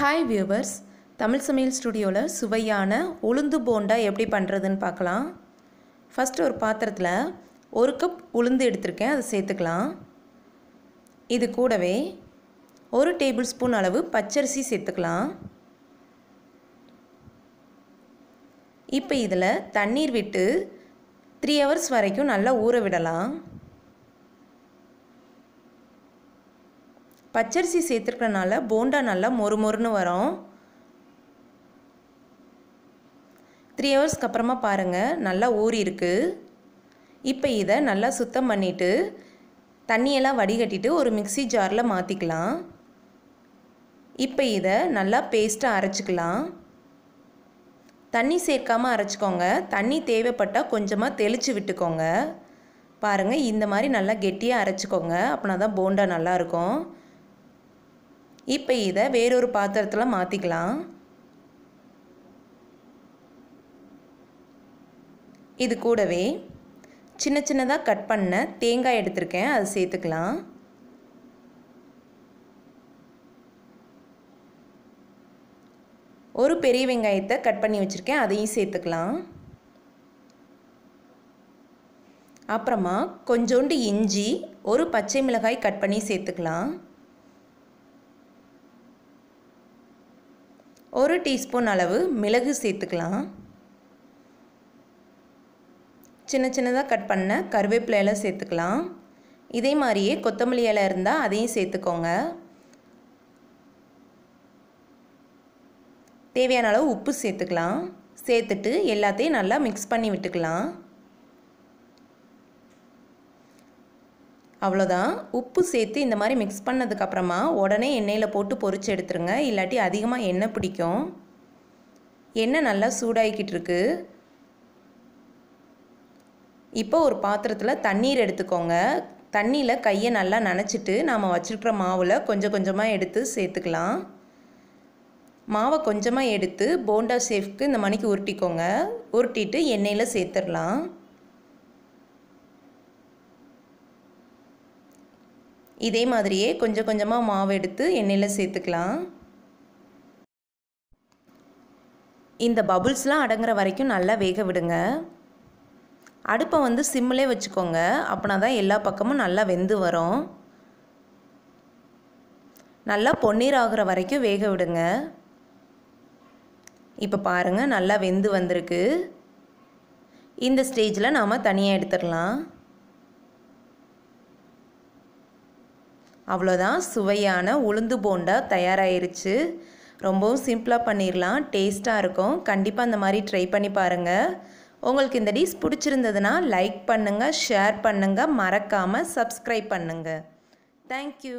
hi viewers Tamil சமையல் ஸ்டுடியோவில் சுவையான உளுந்து போண்டா எப்படி பண்ணுறதுன்னு பார்க்கலாம் ஃபஸ்ட்டு ஒரு பாத்திரத்தில் ஒரு கப் உளுந்து எடுத்திருக்கேன் அதை சேர்த்துக்கலாம் இது கூடவே ஒரு டேபிள் ஸ்பூன் அளவு பச்சரிசி சேர்த்துக்கலாம் இப்போ இதில் தண்ணீர் விட்டு த்ரீ ஹவர்ஸ் வரைக்கும் நல்லா ஊற விடலாம் பச்சரிசி சேர்த்துருக்கனால போண்டா நல்லா மொறு மொறுன்னு வரும் த்ரீ ஹவர்ஸ்க்கு அப்புறமா பாருங்கள் நல்லா ஊறி இருக்குது இப்போ இதை நல்லா சுத்தம் பண்ணிவிட்டு தண்ணியெல்லாம் வடிகட்டிட்டு ஒரு மிக்சி ஜாரில் மாற்றிக்கலாம் இப்போ இதை நல்லா பேஸ்ட்டாக அரைச்சிக்கலாம் தண்ணி சேர்க்காமல் அரைச்சிக்கோங்க தண்ணி தேவைப்பட்டால் கொஞ்சமாக தெளித்து விட்டுக்கோங்க பாருங்கள் இந்த மாதிரி நல்லா கெட்டியாக அரைச்சிக்கோங்க அப்படின்னா தான் போண்டா நல்லாயிருக்கும் இப்போ இதை வேறொரு பாத்திரத்தில் மாற்றிக்கலாம் இது கூடவே சின்ன சின்னதாக கட் பண்ண தேங்காய் எடுத்திருக்கேன் அது சேர்த்துக்கலாம் ஒரு பெரிய வெங்காயத்தை கட் பண்ணி வச்சுருக்கேன் அதையும் சேர்த்துக்கலாம் அப்புறமா கொஞ்சோண்டு இஞ்சி ஒரு பச்சை மிளகாய் கட் பண்ணி சேர்த்துக்கலாம் ஒரு டீஸ்பூன் அளவு மிளகு சேர்த்துக்கலாம் சின்ன சின்னதாக கட் பண்ண கருவேப்பிலையெல்லாம் சேர்த்துக்கலாம் இதே மாதிரியே கொத்தமல்லி இலை இருந்தால் அதையும் சேர்த்துக்கோங்க தேவையான அளவு உப்பு சேர்த்துக்கலாம் சேர்த்துட்டு எல்லாத்தையும் நல்லா மிக்ஸ் பண்ணி விட்டுக்கலாம் அவ்வளோதான் உப்பு சேர்த்து இந்த மாதிரி மிக்ஸ் பண்ணதுக்கப்புறமா உடனே எண்ணெயில் போட்டு பொறிச்சு எடுத்துருங்க இல்லாட்டி அதிகமாக எண்ணெய் பிடிக்கும் எண்ணெய் நல்லா சூடாகிக்கிட்டு இருக்கு இப்போ ஒரு பாத்திரத்தில் தண்ணீர் எடுத்துக்கோங்க தண்ணியில் கையை நல்லா நனைச்சிட்டு நாம் வச்சுருக்கிற மாவில் கொஞ்சம் கொஞ்சமாக எடுத்து சேர்த்துக்கலாம் மாவை கொஞ்சமாக எடுத்து போண்டா ஷேஃப்க்கு இந்த மணிக்கு உருட்டிக்கோங்க உருட்டிட்டு எண்ணெயில் சேர்த்துடலாம் இதே மாதிரியே கொஞ்சம் கொஞ்சமாக மாவு எடுத்து எண்ணெயில் சேர்த்துக்கலாம் இந்த பபுள்ஸ்லாம் அடங்குற வரைக்கும் நல்லா வேக விடுங்க அடுப்பை வந்து சிம்மிலே வச்சுக்கோங்க அப்படின்னா தான் எல்லா பக்கமும் நல்லா வெந்து வரும் நல்லா பொன்னீர் ஆகிற வரைக்கும் வேக விடுங்க இப்போ பாருங்கள் நல்லா வெந்து வந்திருக்கு இந்த ஸ்டேஜில் நாம் தனியாக எடுத்துடலாம் அவ்வளோதான் சுவையான உளுந்து போண்டா தயாராகிருச்சு ரொம்பவும் சிம்பிளாக பண்ணிடலாம் டேஸ்ட்டாக இருக்கும் கண்டிப்பாக அந்த மாதிரி ட்ரை பண்ணி பாருங்கள் உங்களுக்கு இந்த டிஷ் பிடிச்சிருந்ததுன்னா லைக் பண்ணுங்கள் ஷேர் பண்ணுங்கள் மறக்காமல் சப்ஸ்கிரைப் பண்ணுங்கள் தேங்க்யூ